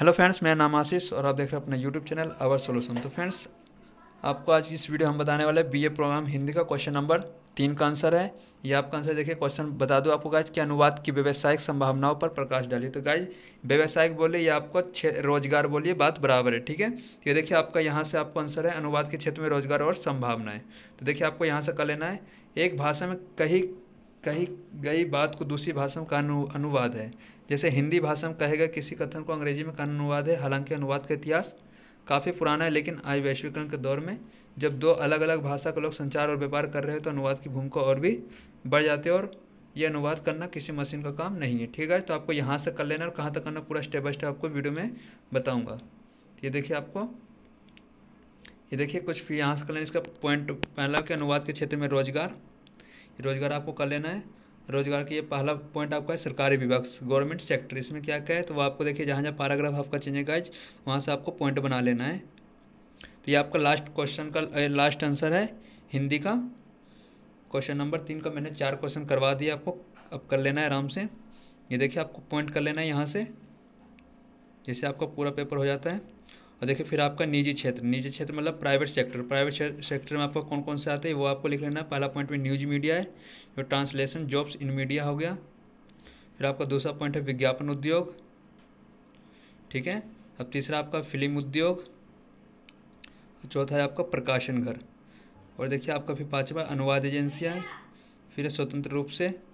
hello friends मेरा नाम आशीष और आप देख रहे हैं अपना यूट्यूब चैनल अवर सोल्यूशन तो फ्रेंड्स आपको आज की इस वीडियो हम बताने वाले बी ए प्रोग्राम हिंदी का क्वेश्चन नंबर तीन का आंसर है ये आपका आंसर देखिए क्वेश्चन बता दूँ आपको गाइज कि अनुवाद की व्यावसायिक संभावनाओं पर प्रकाश डालिए तो गाइज व्यावसायिक बोलिए या आपको रोजगार बोलिए बात बराबर है ठीक है तो ये देखिए आपका यहाँ से आपको आंसर है अनुवाद के क्षेत्र में रोजगार और संभावनाएं तो देखिए आपको यहाँ से कर लेना है एक भाषा में कहीं कही गई बात को दूसरी भाषा में का अनु, अनुवाद है जैसे हिंदी भाषा में कहे गए किसी कथन को अंग्रेजी में कानून अनुवाद है हालांकि अनुवाद का इतिहास काफ़ी पुराना है लेकिन आज वैश्वीकरण के दौर में जब दो अलग अलग भाषा के लोग संचार और व्यापार कर रहे हैं तो अनुवाद की भूमिका और भी बढ़ जाती है और ये अनुवाद करना किसी मशीन का काम नहीं है ठीक है तो आपको यहाँ से कर लेना और कहाँ तक करना पूरा स्टेप बाय स्टेप आपको वीडियो में बताऊँगा ये देखिए आपको ये देखिए कुछ यहाँ से कर लेना इसका पॉइंट पहला मतलब के अनुवाद के क्षेत्र में रोजगार रोजगार आपको कर लेना है रोजगार की ये पहला पॉइंट आपका है सरकारी विभाग गवर्नमेंट सेक्टर इसमें क्या क्या है तो वो आपको देखिए जहाँ जहाँ पैराग्राफ आपका चेंजेगा गाइज वहाँ से आपको पॉइंट बना लेना है तो ये आपका लास्ट क्वेश्चन का लास्ट आंसर है हिंदी का क्वेश्चन नंबर तीन का मैंने चार क्वेश्चन करवा दिया आपको अब कर लेना है आराम से ये देखिए आपको पॉइंट कर लेना है यहाँ से जैसे आपका पूरा पेपर हो जाता है और देखिए फिर आपका निजी क्षेत्र निजी क्षेत्र मतलब प्राइवेट सेक्टर प्राइवेट सेक्टर में आपका कौन कौन से आते हैं वो आपको लिख लेना पहला पॉइंट में न्यूज मीडिया है जो ट्रांसलेशन जॉब्स इन मीडिया हो गया फिर आपका दूसरा पॉइंट है विज्ञापन उद्योग ठीक है अब तीसरा आपका फिल्म उद्योग और चौथा है आपका प्रकाशन घर और देखिए आपका फिर पाँचवा अनुवाद एजेंसियाँ फिर स्वतंत्र रूप से